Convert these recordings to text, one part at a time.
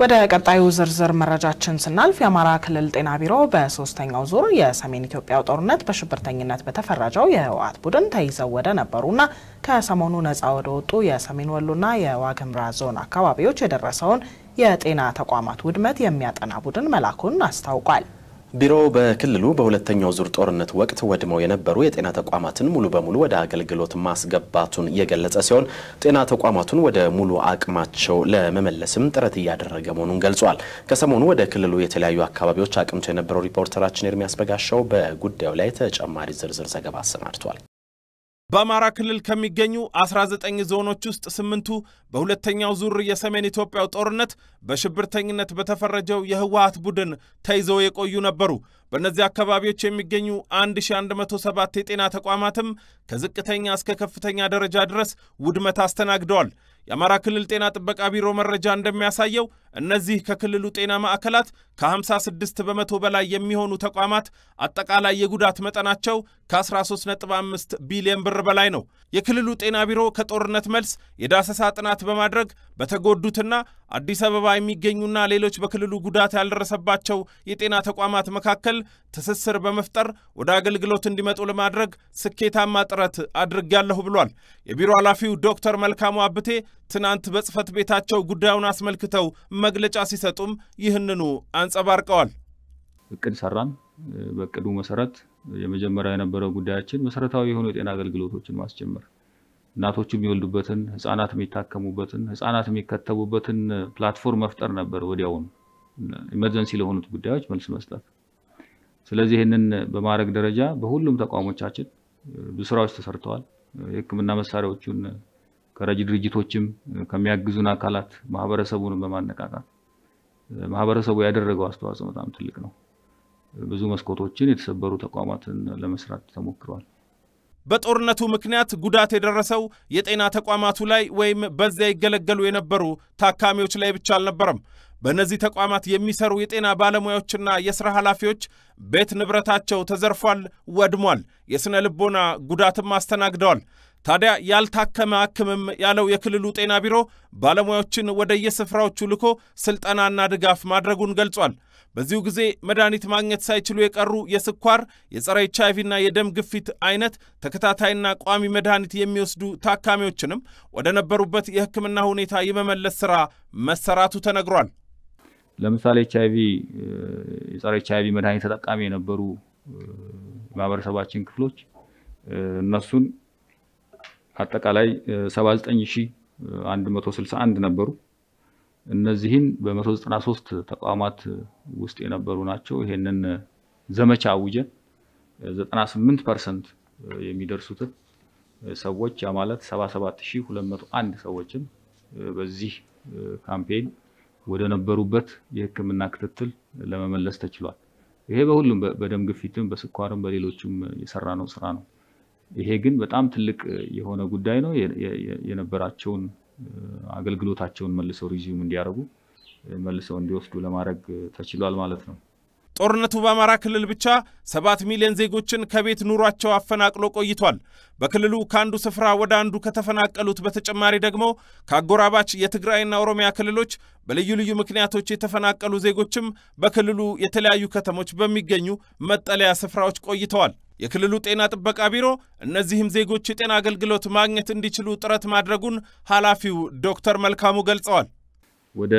ወደ ቀጣዩ ዝርዝር መረጃችን ስናልፍ የአማራ ክልል ጤና ቢሮ በሶስተኛው ዙር የሰሜን ኢትዮጵያ ጦርነት በሽብርተኝነት በተፈረጀው የህወሓት ቡድን ተይዘው ወደ ነበሩና ከሰሞኑ ነፃ ወደ ወጡ የሰሜን ወሎና የዋግምራ ዞን አካባቢዎች የደረሰውን የጤና ተቋማት ውድመት የሚያጠና ቡድን መላኩን አስታውቋል። ቢሮው በክልሉ በሁለተኛው ዙር ጦርነት ወቅት ወድመው የነበሩ የጤና ተቋማትን ሙሉ በሙሉ ወደ አገልግሎት ማስገባቱን የገለጸ ሲሆን ጤና ተቋማቱን ወደ ሙሉ አቅማቸው ለመመለስም ጥረት እያደረገ መሆኑን ገልጿል። ከሰሞኑ ወደ ክልሉ የተለያዩ አካባቢዎች አቅምቶ የነበረው ሪፖርተራችን ኤርሚያስ በጋሻው በጉዳዩ ላይ ተጨማሪ ዝርዝር ዘገባ አሰናድቷል። በአማራ ክልል ከሚገኙ 19 ዞኖች ውስጥ ስምንቱ በሁለተኛው ዙር የሰሜን ኢትዮጵያው ጦርነት በሽብርተኝነት በተፈረጀው የህወሀት ቡድን ተይዘው የቆዩ ነበሩ። በእነዚህ አካባቢዎች የሚገኙ 1107 የጤና ተቋማትም ከዝቅተኛ እስከ ከፍተኛ ደረጃ ድረስ ውድመት አስተናግደዋል። የአማራ ክልል ጤና ጥበቃ ቢሮ መረጃ እንደሚያሳየው እነዚህ ከክልሉ ጤና ማዕከላት ከ56 በመቶ በላይ የሚሆኑ ተቋማት አጠቃላይ የጉዳት መጠናቸው ከ13.5 ቢሊዮን ብር በላይ ነው። የክልሉ ጤና ቢሮ ከጦርነት መልስ የዳሰሳ ጥናት በማድረግ በተጎዱትና አዲስ አበባ የሚገኙና ሌሎች በክልሉ ጉዳት ያልደረሰባቸው የጤና ተቋማት መካከል ትስስር በመፍጠር ወደ አገልግሎት እንዲመጡ ለማድረግ ስኬታማ ጥረት አድርጌያለሁ ብሏል። የቢሮ ኃላፊው ዶክተር መልካሙ አብቴ ትናንት በጽህፈት ቤታቸው ጉዳዩን አስመልክተው መግለጫ ሲሰጡም ይህንኑ አንጸባርቀዋል። እቅድ ሰራን። በእቅዱ መሰረት የመጀመሪያ የነበረው ጉዳያችን መሰረታዊ የሆኑ የጤና አገልግሎቶችን ማስጀመር እናቶች የሚወልዱበትን፣ ህፃናት የሚታከሙበትን፣ ህፃናት የሚከተቡበትን ፕላትፎርም መፍጠር ነበር። ወዲያውኑ ኢመርጀንሲ ለሆኑት ጉዳዮች መልስ መስጠት ስለዚህ ይህንን በማድረግ ደረጃ በሁሉም ተቋሞቻችን ብዙ ስራዎች ተሰርተዋል። የህክምና መሳሪያዎቹን ከረጅ ድርጅቶችም ከሚያግዙን አካላት ማህበረሰቡን በማነቃቃት ማህበረሰቡ ያደረገው አስተዋጽኦ በጣም ትልቅ ነው። ብዙ መስኮቶችን የተሰበሩ ተቋማትን ለመስራት ተሞክረዋል። በጦርነቱ ምክንያት ጉዳት የደረሰው የጤና ተቋማቱ ላይ ወይም በዚያ ይገለገሉ የነበሩ ታካሚዎች ላይ ብቻ አልነበረም። በእነዚህ ተቋማት የሚሰሩ የጤና ባለሙያዎችና የሥራ ኃላፊዎች ቤት ንብረታቸው ተዘርፏል፣ ወድሟል፣ የሥነ ልቦና ጉዳትም አስተናግደዋል። ታዲያ ያልታከመ አክምም ያለው የክልሉ ጤና ቢሮ ባለሙያዎችን ወደየስፍራዎቹ ልኮ ሥልጠናና ድጋፍ ማድረጉን ገልጿል። በዚሁ ጊዜ መድኃኒት ማግኘት ሳይችሉ የቀሩ የስኳር፣ የጸረ ኤች አይቪና የደም ግፊት አይነት ተከታታይና ቋሚ መድኃኒት የሚወስዱ ታካሚዎችንም ወደ ነበሩበት የሕክምና ሁኔታ የመመለስ ሥራ መሰራቱ ተነግሯል። ለምሳሌ ኤች አይቪ የጸረ ኤች አይቪ መድኃኒት ተጠቃሚ የነበሩ የማህበረሰባችን ክፍሎች እነሱን አጠቃላይ 79161 ነበሩ። እነዚህን በ193 ተቋማት ውስጥ የነበሩ ናቸው። ይሄንን ዘመቻ አውጀን 98 ፐርሰንት የሚደርሱትን ሰዎች ያ ማለት 77201 ሰዎችን በዚህ ካምፔን ወደ ነበሩበት የህክምና ክትትል ለመመለስ ተችሏል። ይሄ በሁሉም በደም ግፊትም፣ በስኳርም፣ በሌሎችም የሰራ ነው ስራ ነው። ይሄ ግን በጣም ትልቅ የሆነ ጉዳይ ነው። የነበራቸውን አገልግሎታቸውን መልሰው ሪዚዩም እንዲያደርጉ መልሰው እንዲወስዱ ለማድረግ ተችሏል ማለት ነው። ጦርነቱ በአማራ ክልል ብቻ 7 ሚሊዮን ዜጎችን ከቤት ኑሯቸው አፈናቅሎ ቆይቷል። በክልሉ ከአንዱ ስፍራ ወደ አንዱ ከተፈናቀሉት በተጨማሪ ደግሞ ከአጎራባች የትግራይና ኦሮሚያ ክልሎች በልዩ ልዩ ምክንያቶች የተፈናቀሉ ዜጎችም በክልሉ የተለያዩ ከተሞች በሚገኙ መጠለያ ስፍራዎች ቆይተዋል። የክልሉ ጤና ጥበቃ ቢሮ እነዚህም ዜጎች የጤና አገልግሎት ማግኘት እንዲችሉ ጥረት ማድረጉን ኃላፊው ዶክተር መልካሙ ገልጸዋል። ወደ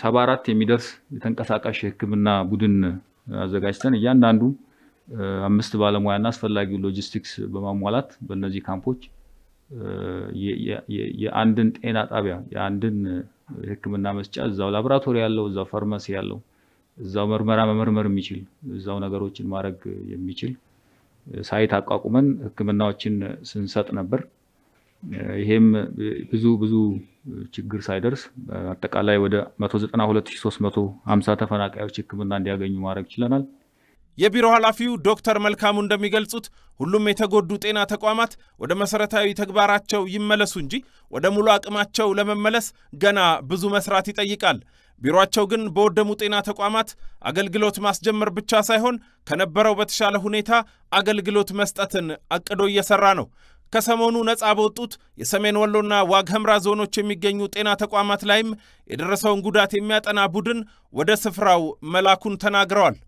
ሰባ አራት የሚደርስ የተንቀሳቃሽ የህክምና ቡድን አዘጋጅተን እያንዳንዱ አምስት ባለሙያና አስፈላጊው ሎጂስቲክስ በማሟላት በእነዚህ ካምፖች የአንድን ጤና ጣቢያ የአንድን የህክምና መስጫ እዛው ላቦራቶሪ ያለው እዛው ፋርማሲ ያለው እዛው ምርመራ መመርመር የሚችል እዛው ነገሮችን ማድረግ የሚችል ሳይት አቋቁመን ህክምናዎችን ስንሰጥ ነበር። ይሄም ብዙ ብዙ ችግር ሳይደርስ አጠቃላይ ወደ 192350 ተፈናቃዮች ሕክምና እንዲያገኙ ማድረግ ችለናል። የቢሮ ኃላፊው ዶክተር መልካሙ እንደሚገልጹት ሁሉም የተጎዱ ጤና ተቋማት ወደ መሠረታዊ ተግባራቸው ይመለሱ እንጂ ወደ ሙሉ አቅማቸው ለመመለስ ገና ብዙ መስራት ይጠይቃል። ቢሮአቸው ግን በወደሙ ጤና ተቋማት አገልግሎት ማስጀመር ብቻ ሳይሆን ከነበረው በተሻለ ሁኔታ አገልግሎት መስጠትን አቅዶ እየሰራ ነው። ከሰሞኑ ነጻ በወጡት የሰሜን ወሎና ዋግህምራ ዞኖች የሚገኙ ጤና ተቋማት ላይም የደረሰውን ጉዳት የሚያጠና ቡድን ወደ ስፍራው መላኩን ተናግረዋል።